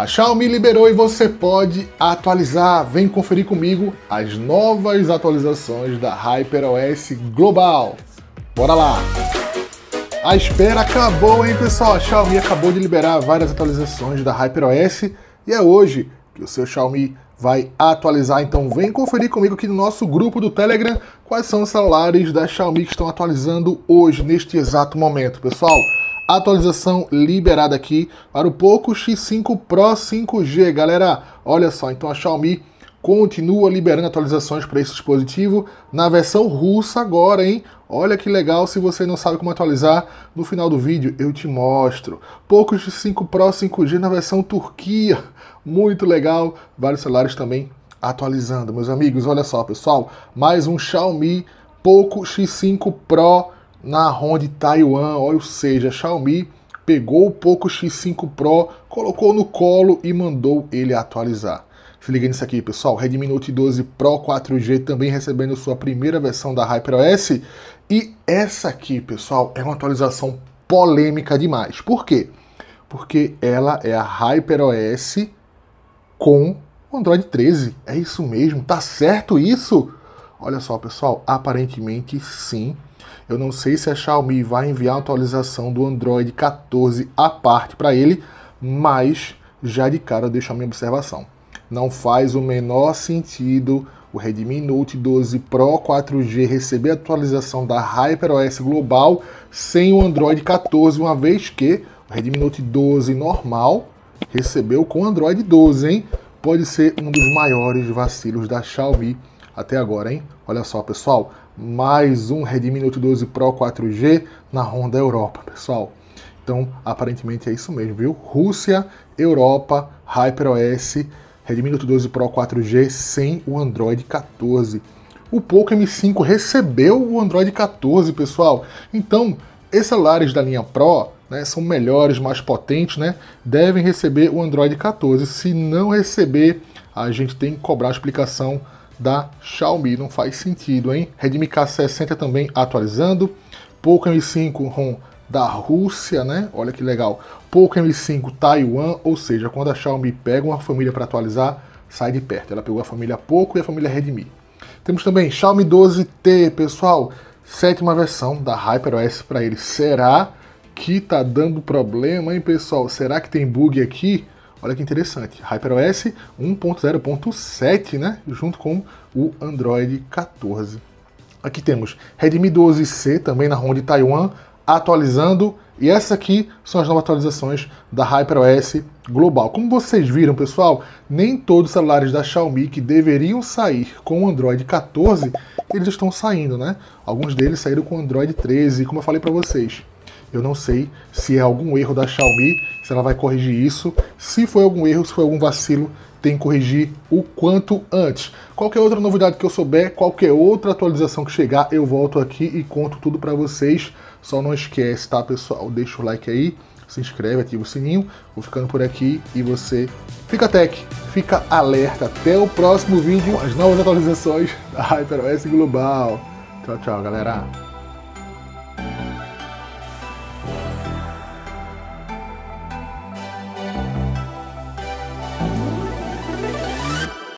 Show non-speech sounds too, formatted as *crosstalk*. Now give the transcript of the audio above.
A Xiaomi liberou e você pode atualizar. Vem conferir comigo as novas atualizações da HyperOS Global. Bora lá! A espera acabou, hein, pessoal? A Xiaomi acabou de liberar várias atualizações da HyperOS e é hoje que o seu Xiaomi vai atualizar. Então vem conferir comigo aqui no nosso grupo do Telegram quais são os celulares da Xiaomi que estão atualizando hoje, neste exato momento, pessoal atualização liberada aqui para o Poco X5 Pro 5G. Galera, olha só, então a Xiaomi continua liberando atualizações para esse dispositivo na versão russa agora, hein? Olha que legal, se você não sabe como atualizar, no final do vídeo eu te mostro. Poco X5 Pro 5G na versão Turquia, muito legal. Vários celulares também atualizando, meus amigos. Olha só, pessoal, mais um Xiaomi Poco X5 Pro na Honda Taiwan, ou seja, Xiaomi pegou o Poco X5 Pro, colocou no colo e mandou ele atualizar. Se liga nisso aqui, pessoal. Redmi Note 12 Pro 4G também recebendo sua primeira versão da HyperOS. E essa aqui, pessoal, é uma atualização polêmica demais. Por quê? Porque ela é a HyperOS com o Android 13. É isso mesmo? Tá certo isso? Olha só, pessoal, aparentemente sim eu não sei se a Xiaomi vai enviar uma atualização do Android 14 à parte para ele, mas já de cara eu deixo a minha observação. Não faz o menor sentido o Redmi Note 12 Pro 4G receber a atualização da HyperOS Global sem o Android 14, uma vez que o Redmi Note 12 normal recebeu com Android 12, hein? Pode ser um dos maiores vacilos da Xiaomi até agora, hein? Olha só, pessoal, mais um Redmi Note 12 Pro 4G na Honda Europa, pessoal. Então, aparentemente é isso mesmo, viu? Rússia, Europa, HyperOS, Redmi Note 12 Pro 4G sem o Android 14. O Poco M5 recebeu o Android 14, pessoal. Então, esses celulares da linha Pro né, são melhores, mais potentes, né, devem receber o Android 14. Se não receber, a gente tem que cobrar a explicação da Xiaomi. Não faz sentido, hein? Redmi K60 também atualizando. Poco M5 ROM da Rússia, né? Olha que legal. Poco M5 Taiwan, ou seja, quando a Xiaomi pega uma família para atualizar, sai de perto. Ela pegou a família Poco e a família Redmi. Temos também Xiaomi 12T, pessoal. Sétima versão da HyperOS para ele. Será que tá dando problema, hein, pessoal? Será que tem bug aqui? Olha que interessante, HyperOS 1.0.7, né, junto com o Android 14. Aqui temos Redmi 12C também na ROM de Taiwan, atualizando, e essas aqui são as novas atualizações da HyperOS global. Como vocês viram, pessoal, nem todos os celulares da Xiaomi que deveriam sair com o Android 14, eles estão saindo, né? Alguns deles saíram com o Android 13, como eu falei para vocês eu não sei se é algum erro da Xiaomi, se ela vai corrigir isso. Se foi algum erro, se foi algum vacilo, tem que corrigir o quanto antes. Qualquer outra novidade que eu souber, qualquer outra atualização que chegar, eu volto aqui e conto tudo para vocês. Só não esquece, tá, pessoal? Deixa o like aí, se inscreve, ativa o sininho. Vou ficando por aqui e você fica tech, fica alerta. Até o próximo vídeo, as novas atualizações da *laughs* HyperOS Global. Tchau, tchau, galera.